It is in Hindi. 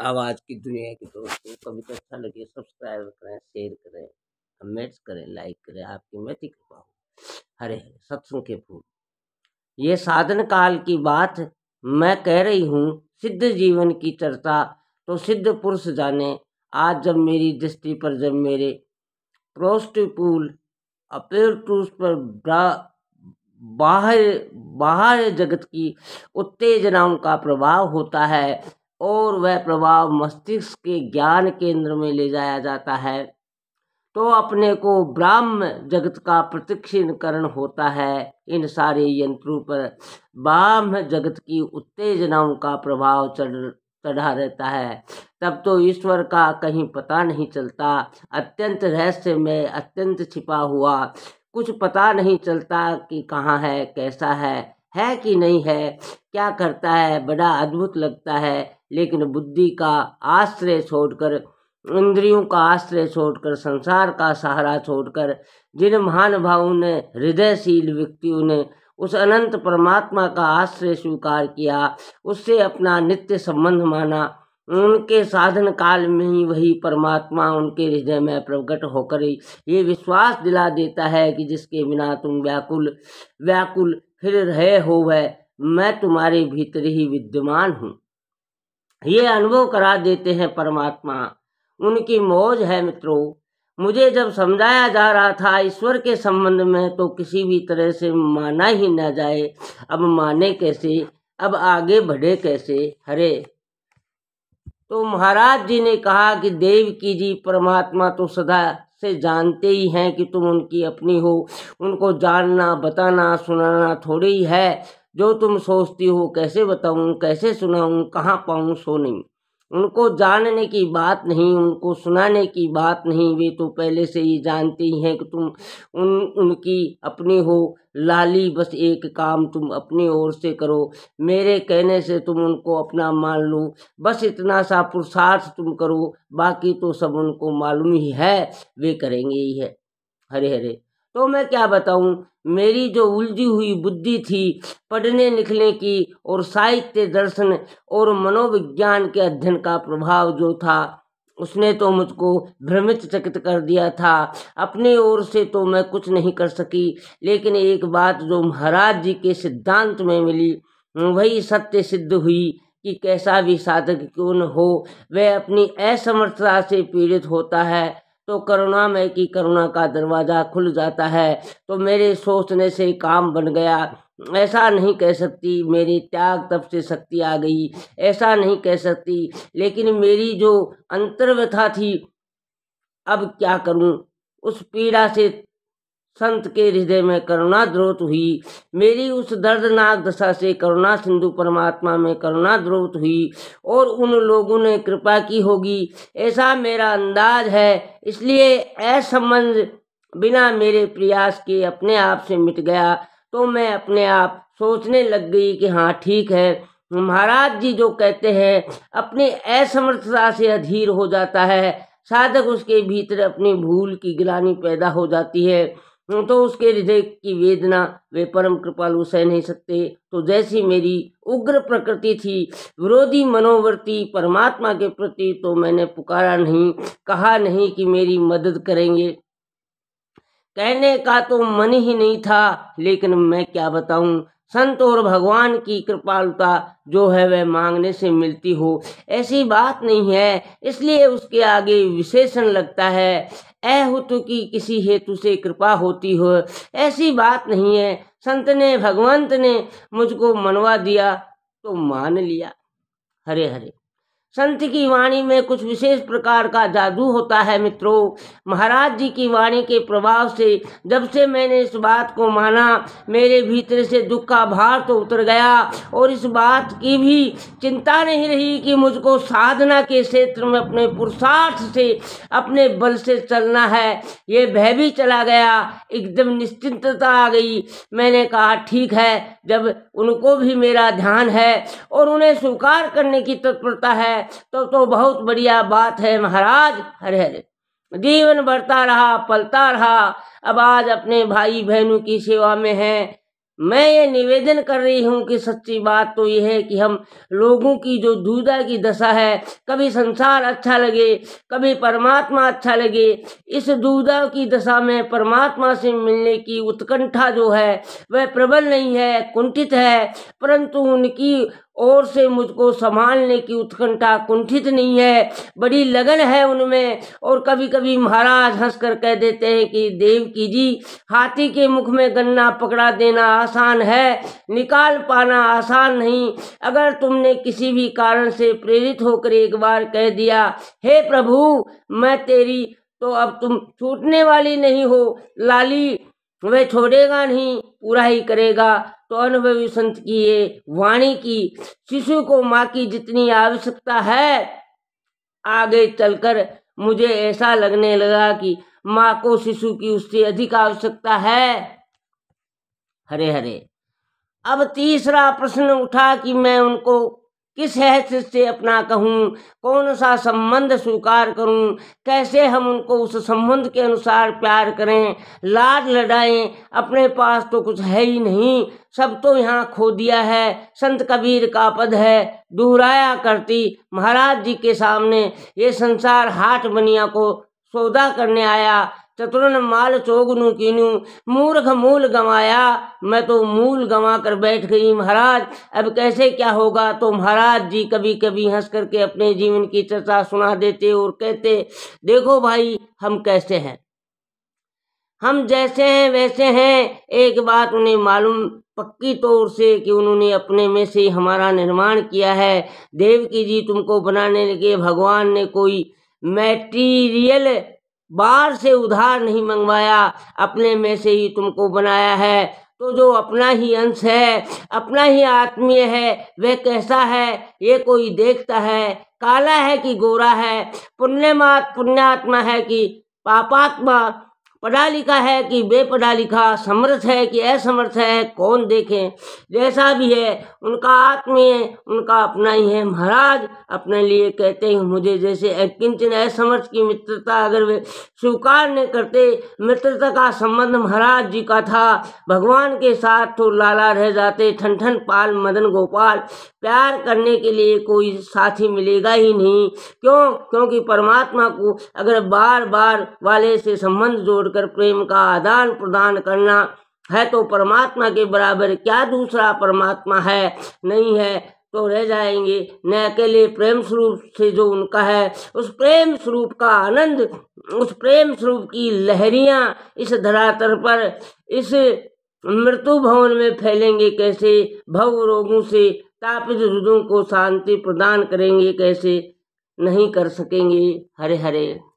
आवाज़ की दुनिया के दोस्तों कभी तो अच्छा लगे सब्सक्राइब करें शेयर करें कमेंट्स करें लाइक करें आपकी मैं कृपा हूँ हरे हरे सत्संग के फूल ये साधन काल की बात मैं कह रही हूँ सिद्ध जीवन की चर्चा तो सिद्ध पुरुष जाने आज जब मेरी दृष्टि पर जब मेरे प्रोस्टिपूल अपेर टूस पर बाहर बाहर जगत की उत्तेजनाओं का प्रभाव होता है और वह प्रभाव मस्तिष्क के ज्ञान केंद्र में ले जाया जाता है तो अपने को ब्राह्म जगत का प्रत्यक्षीकरण होता है इन सारे यंत्रों पर ब्राह्म जगत की उत्तेजनाओं का प्रभाव चढ़ चढ़ा रहता है तब तो ईश्वर का कहीं पता नहीं चलता अत्यंत रहस्य में अत्यंत छिपा हुआ कुछ पता नहीं चलता कि कहाँ है कैसा है है कि नहीं है क्या करता है बड़ा अद्भुत लगता है लेकिन बुद्धि का आश्रय छोड़कर इंद्रियों का आश्रय छोड़कर संसार का सहारा छोड़कर जिन महानुभावों ने हृदयशील व्यक्तियों ने उस अनंत परमात्मा का आश्रय स्वीकार किया उससे अपना नित्य संबंध माना उनके साधन काल में ही वही परमात्मा उनके हृदय में प्रकट होकर ये विश्वास दिला देता है कि जिसके बिना तुम व्याकुल व्याकुल फिर रहे हो वह मैं तुम्हारे भीतर ही विद्यमान हूँ ये अनुभव करा देते हैं परमात्मा उनकी मौज है मित्रों मुझे जब समझाया जा रहा था ईश्वर के संबंध में तो किसी भी तरह से माना ही ना जाए अब माने कैसे अब आगे बढ़े कैसे हरे तो महाराज जी ने कहा कि देव की जी परमात्मा तो सदा से जानते ही हैं कि तुम उनकी अपनी हो उनको जानना बताना सुनाना थोड़ी ही है जो तुम सोचती हो कैसे बताऊँ कैसे सुनाऊँ कहाँ पाऊँ सो नहीं उनको जानने की बात नहीं उनको सुनाने की बात नहीं वे तो पहले से ही जानते ही हैं कि तुम उन उनकी अपनी हो लाली बस एक काम तुम अपनी ओर से करो मेरे कहने से तुम उनको अपना मान लो बस इतना सा पुरुषार्थ तुम करो बाकी तो सब उनको मालूम ही है वे करेंगे ही है हरे हरे तो मैं क्या बताऊं मेरी जो उलझी हुई बुद्धि थी पढ़ने लिखने की और साहित्य दर्शन और मनोविज्ञान के अध्ययन का प्रभाव जो था उसने तो मुझको भ्रमित चकित कर दिया था अपनी ओर से तो मैं कुछ नहीं कर सकी लेकिन एक बात जो महाराज जी के सिद्धांत में मिली वही सत्य सिद्ध हुई कि कैसा भी साधक क्यों न हो वह अपनी असमर्थता से पीड़ित होता है तो में की करुणा का दरवाज़ा खुल जाता है तो मेरे सोचने से काम बन गया ऐसा नहीं कह सकती मेरे त्याग तब से शक्ति आ गई ऐसा नहीं कह सकती लेकिन मेरी जो अंतर्व्यथा थी अब क्या करूं उस पीड़ा से संत के हृदय में करुणा द्रोत हुई मेरी उस दर्दनाक दशा से करुणा सिंधु परमात्मा में करुणा द्रोत हुई और उन लोगों ने कृपा की होगी ऐसा मेरा अंदाज है इसलिए असंबंध बिना मेरे प्रयास के अपने आप से मिट गया तो मैं अपने आप सोचने लग गई कि हाँ ठीक है महाराज जी जो कहते हैं अपनी असमर्थता से अधीर हो जाता है साधक उसके भीतर अपनी भूल की गिलानी पैदा हो जाती है तो उसके हृदय की वेदना वे परम कृपालु सह नहीं सकते तो जैसी मेरी उग्र प्रकृति थी विरोधी मनोवृत्ति परमात्मा के प्रति तो मैंने पुकारा नहीं कहा नहीं कि मेरी मदद करेंगे कहने का तो मन ही नहीं था लेकिन मैं क्या बताऊं संत और भगवान की कृपालुता जो है वह मांगने से मिलती हो ऐसी बात नहीं है इसलिए उसके आगे विशेषण लगता है अहुतु की किसी हेतु से कृपा होती हो ऐसी बात नहीं है संत ने भगवंत ने मुझको मनवा दिया तो मान लिया हरे हरे संत की वाणी में कुछ विशेष प्रकार का जादू होता है मित्रों महाराज जी की वाणी के प्रभाव से जब से मैंने इस बात को माना मेरे भीतर से दुख का भार तो उतर गया और इस बात की भी चिंता नहीं रही कि मुझको साधना के क्षेत्र में अपने पुरुषार्थ से अपने बल से चलना है ये भय भी चला गया एकदम निश्चिंतता आ गई मैंने कहा ठीक है जब उनको भी मेरा ध्यान है और उन्हें स्वीकार करने की तत्परता है तो तो बहुत बढ़िया बात है महाराज हरे हरे जीवन बढ़ता रहा पलता रहा अब आज अपने भाई बहनों की सेवा में है मैं ये निवेदन कर रही हूँ कि सच्ची बात तो ये है कि हम लोगों की जो दूधा की दशा है कभी संसार अच्छा लगे कभी परमात्मा अच्छा लगे इस दूधा की दशा में परमात्मा से मिलने की उत्कंठा जो है वह प्रबल नहीं है कुंठित है परंतु उनकी और से मुझको संभालने की उत्कंठा कुंठित नहीं है बड़ी लगन है उनमें और कभी कभी महाराज हंस कर कह देते हैं कि देव की जी हाथी के मुख में गन्ना पकड़ा देना आसान है निकाल पाना आसान नहीं अगर तुमने किसी भी कारण से प्रेरित होकर एक बार कह दिया हे प्रभु मैं तेरी तो अब तुम छूटने वाली नहीं हो लाली वह छोड़ेगा नहीं पूरा ही करेगा तो अनुभवी संत की ये वाणी की शिशु को माँ की जितनी आवश्यकता है आगे चलकर मुझे ऐसा लगने लगा कि माँ को शिशु की उससे अधिक आवश्यकता है हरे हरे अब तीसरा प्रश्न उठा कि मैं उनको किस है से अपना कहूँ कौन सा संबंध स्वीकार करूँ कैसे हम उनको उस संबंध के अनुसार प्यार करें लाड लड़ाएं अपने पास तो कुछ है ही नहीं सब तो यहाँ खो दिया है संत कबीर का पद है दोहराया करती महाराज जी के सामने ये संसार हाट बनिया को सौदा करने आया शत्रुन माल चोग कीनू मूर्ख मूल गंवाया मैं तो मूल गंवा कर बैठ गई महाराज अब कैसे क्या होगा तो महाराज जी कभी कभी हंस करके अपने जीवन की चर्चा सुना देते और कहते देखो भाई हम कैसे हैं हम जैसे हैं वैसे हैं एक बात उन्हें मालूम पक्की तौर से कि उन्होंने अपने में से हमारा निर्माण किया है देव की जी तुमको बनाने लगे भगवान ने कोई मैटीरियल बाहर से उधार नहीं मंगवाया अपने में से ही तुमको बनाया है तो जो अपना ही अंश है अपना ही आत्मीय है वह कैसा है ये कोई देखता है काला है कि गोरा है पुण्यमात पुण्यात्मा है कि पापात्मा पढ़ा लिखा है कि बेपढ़ा लिखा समर्थ है कि असमर्थ है कौन देखें जैसा भी है उनका आत्मीय है उनका अपना ही है महाराज अपने लिए कहते हैं मुझे जैसे किंचन असमर्थ की मित्रता अगर वे स्वीकार नहीं करते मित्रता का संबंध महाराज जी का था भगवान के साथ तो लाला रह जाते ठन ठन पाल मदन गोपाल प्यार करने के लिए कोई साथी मिलेगा ही नहीं क्यों क्योंकि परमात्मा को अगर बार बार वाले से संबंध जोड़ छोड़कर प्रेम का आदान प्रदान करना है तो परमात्मा के बराबर क्या दूसरा परमात्मा है नहीं है तो रह जाएंगे न अकेले प्रेम स्वरूप से जो उनका है उस प्रेम स्वरूप का आनंद उस प्रेम स्वरूप की लहरियां इस धरातल पर इस मृत्यु भवन में फैलेंगे कैसे भव रोगों से तापित रुदों को शांति प्रदान करेंगे कैसे नहीं कर सकेंगे हरे हरे